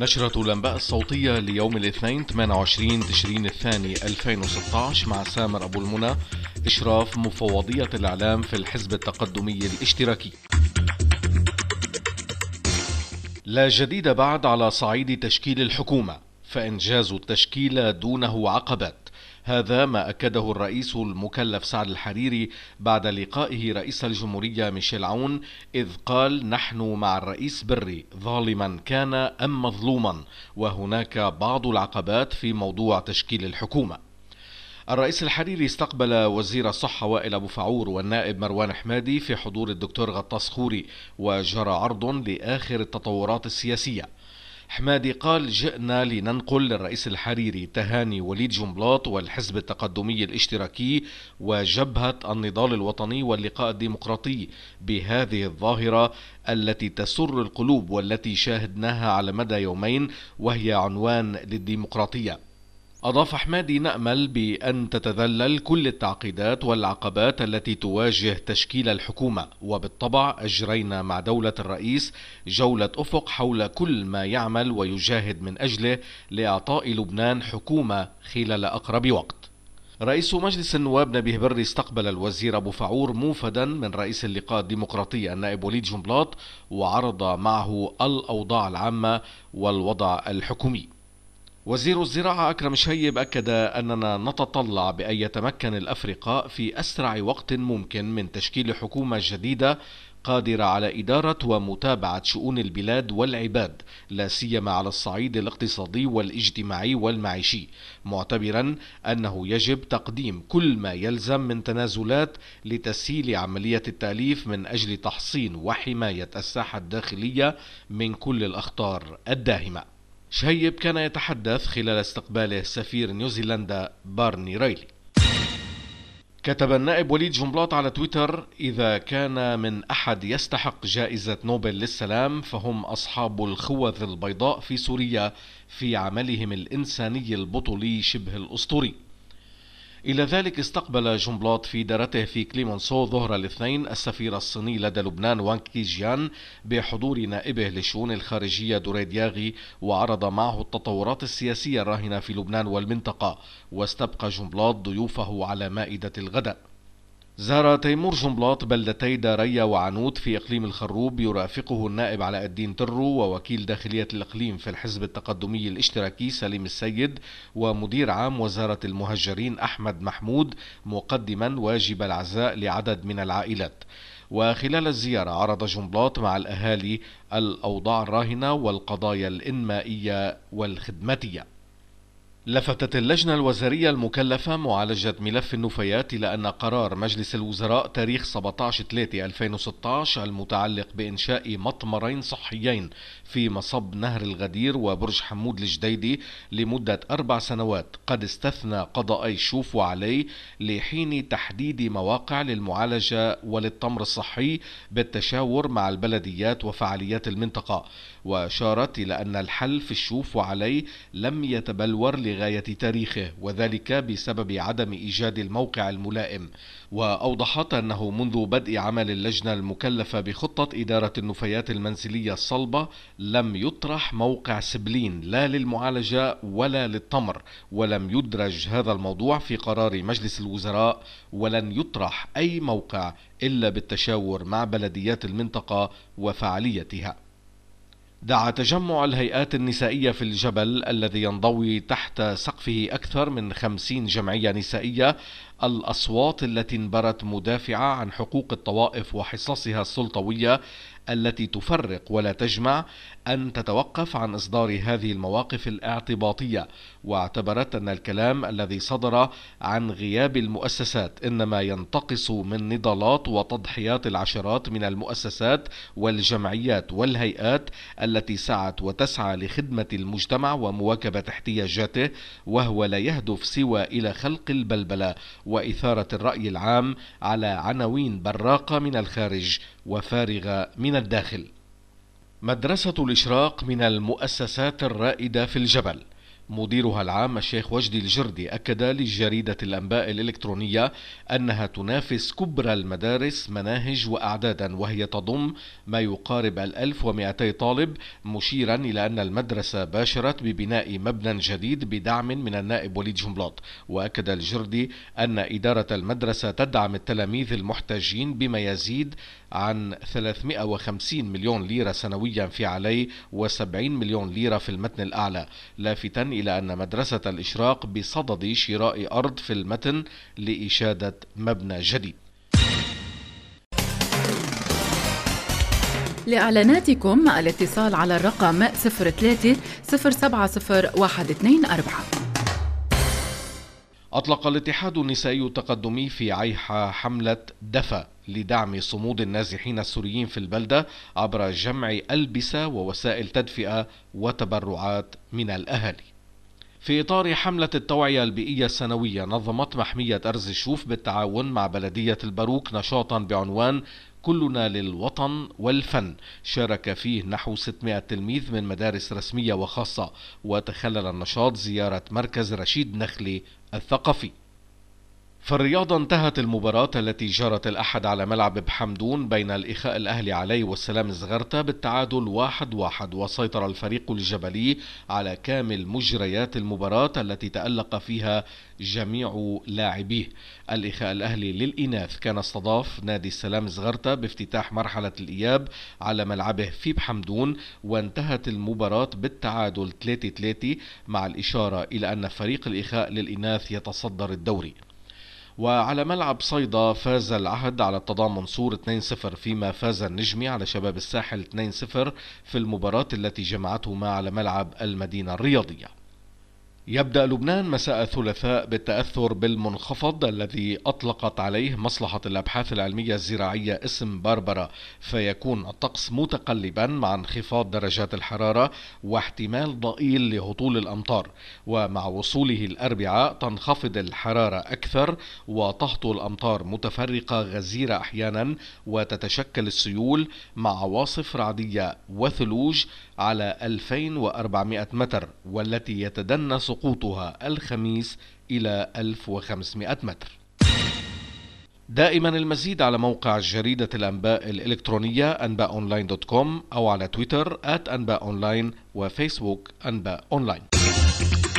نشرة الأنباء الصوتية ليوم الاثنين 28 تشرين الثاني 2016 مع سامر أبو المنى إشراف مفوضية الإعلام في الحزب التقدمي الاشتراكي لا جديد بعد على صعيد تشكيل الحكومة فإنجاز التشكيل دونه عقبات هذا ما أكده الرئيس المكلف سعد الحريري بعد لقائه رئيس الجمهورية ميشيل عون إذ قال نحن مع الرئيس بري ظالما كان أم مظلوما وهناك بعض العقبات في موضوع تشكيل الحكومة الرئيس الحريري استقبل وزير الصحة وائل أبو فعور والنائب مروان حمادي في حضور الدكتور غطاس خوري وجرى عرض لآخر التطورات السياسية حمادي قال جئنا لننقل للرئيس الحريري تهاني وليد جنبلاط والحزب التقدمي الاشتراكي وجبهة النضال الوطني واللقاء الديمقراطي بهذه الظاهرة التي تسر القلوب والتي شاهدناها على مدى يومين وهي عنوان للديمقراطية أضاف حمادي نأمل بأن تتذلل كل التعقيدات والعقبات التي تواجه تشكيل الحكومة وبالطبع أجرينا مع دولة الرئيس جولة أفق حول كل ما يعمل ويجاهد من أجله لإعطاء لبنان حكومة خلال أقرب وقت رئيس مجلس النواب نبيه بري استقبل الوزير أبو فعور موفدا من رئيس اللقاء الديمقراطي النائب وليد جنبلاط وعرض معه الأوضاع العامة والوضع الحكومي وزير الزراعة أكرم شهيب أكد أننا نتطلع بأن يتمكن الأفرقاء في أسرع وقت ممكن من تشكيل حكومة جديدة قادرة على إدارة ومتابعة شؤون البلاد والعباد لا سيما على الصعيد الاقتصادي والاجتماعي والمعيشي معتبرا أنه يجب تقديم كل ما يلزم من تنازلات لتسهيل عملية التأليف من أجل تحصين وحماية الساحة الداخلية من كل الأخطار الداهمة شهيب كان يتحدث خلال استقباله سفير نيوزيلندا بارني ريلي كتب النائب وليد جنبلاط على تويتر إذا كان من أحد يستحق جائزة نوبل للسلام فهم أصحاب الخوذ البيضاء في سوريا في عملهم الإنساني البطولي شبه الأسطوري إلى ذلك استقبل جنبلاط في دارته في كليمونسو ظهر الاثنين السفير الصيني لدى لبنان وانغ كيجيان بحضور نائبه للشؤون الخارجية ياغي وعرض معه التطورات السياسية الراهنة في لبنان والمنطقة واستبقى جنبلاط ضيوفه على مائدة الغداء زار تيمور زنبلاط بلدتي داريا وعنود في إقليم الخروب يرافقه النائب علاء الدين ترو ووكيل داخلية الإقليم في الحزب التقدمي الاشتراكي سليم السيد ومدير عام وزارة المهجرين أحمد محمود مقدما واجب العزاء لعدد من العائلات وخلال الزيارة عرض جنبلاط مع الأهالي الأوضاع الراهنة والقضايا الإنمائية والخدماتية لفتت اللجنة الوزارية المكلفة معالجة ملف النفايات إلى أن قرار مجلس الوزراء تاريخ 17/3/2016 المتعلق بإنشاء مطمرين صحيين في مصب نهر الغدير وبرج حمود الجديدي لمدة أربع سنوات قد استثنى قضائي شوف وعلي لحين تحديد مواقع للمعالجة وللتمر الصحي بالتشاور مع البلديات وفعاليات المنطقة وأشارت إلى أن الحل في الشوف وعلي لم يتبلور لغاية تاريخه وذلك بسبب عدم إيجاد الموقع الملائم وأوضحت أنه منذ بدء عمل اللجنة المكلفة بخطة إدارة النفايات المنزلية الصلبة لم يطرح موقع سبلين لا للمعالجة ولا للتمر ولم يدرج هذا الموضوع في قرار مجلس الوزراء ولن يطرح أي موقع إلا بالتشاور مع بلديات المنطقة وفعاليتها دعا تجمع الهيئات النسائية في الجبل الذي ينضوي تحت سقفه أكثر من خمسين جمعية نسائية الأصوات التي انبرت مدافعة عن حقوق الطوائف وحصصها السلطوية التي تفرق ولا تجمع أن تتوقف عن إصدار هذه المواقف الاعتباطية واعتبرت أن الكلام الذي صدر عن غياب المؤسسات إنما ينتقص من نضالات وتضحيات العشرات من المؤسسات والجمعيات والهيئات التي سعت وتسعى لخدمة المجتمع ومواكبة احتياجاته وهو لا يهدف سوى إلى خلق البلبلة وإثارة الرأي العام على عناوين براقة من الخارج وفارغة من الداخل. مدرسة الإشراق من المؤسسات الرائدة في الجبل مديرها العام الشيخ وجدي الجردي أكد لجريدة الأنباء الإلكترونية أنها تنافس كبرى المدارس مناهج وأعدادا وهي تضم ما يقارب الألف ومئتي طالب مشيرا إلى أن المدرسة باشرت ببناء مبنى جديد بدعم من النائب وليد جنبلاط وأكد الجردي أن إدارة المدرسة تدعم التلاميذ المحتاجين بما يزيد عن 350 مليون ليرة سنويا في علي و70 مليون ليرة في المتن الأعلى لافتا إلى أن مدرسة الإشراق بصدد شراء أرض في المتن لإشادة مبنى جديد لإعلاناتكم الاتصال على الرقم 03 070 124 أطلق الاتحاد النسائي التقدمي في عيحة حملة دفا لدعم صمود النازحين السوريين في البلدة عبر جمع ألبسة ووسائل تدفئة وتبرعات من الأهالي في إطار حملة التوعية البيئية السنوية نظمت محمية أرز الشوف بالتعاون مع بلدية الباروك نشاطا بعنوان كلنا للوطن والفن شارك فيه نحو 600 تلميذ من مدارس رسمية وخاصة وتخلل النشاط زيارة مركز رشيد نخلي الثقافي في الرياضة انتهت المباراة التي جرت الأحد على ملعب بحمدون بين الإخاء الأهلي علي والسلام الزغرتة بالتعادل واحد واحد وسيطر الفريق الجبلي على كامل مجريات المباراة التي تألق فيها جميع لاعبيه الإخاء الأهلي للإناث كان استضاف نادي السلام الزغرتة بافتتاح مرحلة الإياب على ملعبه في بحمدون وانتهت المباراة بالتعادل 3-3 مع الإشارة إلى أن فريق الإخاء للإناث يتصدر الدوري وعلى ملعب صيدا فاز العهد على التضامن سور 2-0 فيما فاز النجمي على شباب الساحل 2-0 في المباراة التي جمعتهما على ملعب المدينة الرياضية يبدأ لبنان مساء الثلاثاء بالتأثر بالمنخفض الذي أطلقت عليه مصلحة الأبحاث العلمية الزراعية اسم باربرا فيكون الطقس متقلبا مع انخفاض درجات الحرارة واحتمال ضئيل لهطول الأمطار ومع وصوله الأربعاء تنخفض الحرارة أكثر وتهطل الأمطار متفرقة غزيرة أحيانا وتتشكل السيول مع عواصف رعدية وثلوج على 2400 متر والتي يتدنس سقوطها الخميس إلى 1500 متر دائما المزيد على موقع جريدة الأنباء الإلكترونية أنباء أونلاين دوت كوم أو على تويتر أنباء أونلاين وفيسبوك أنباء أونلاين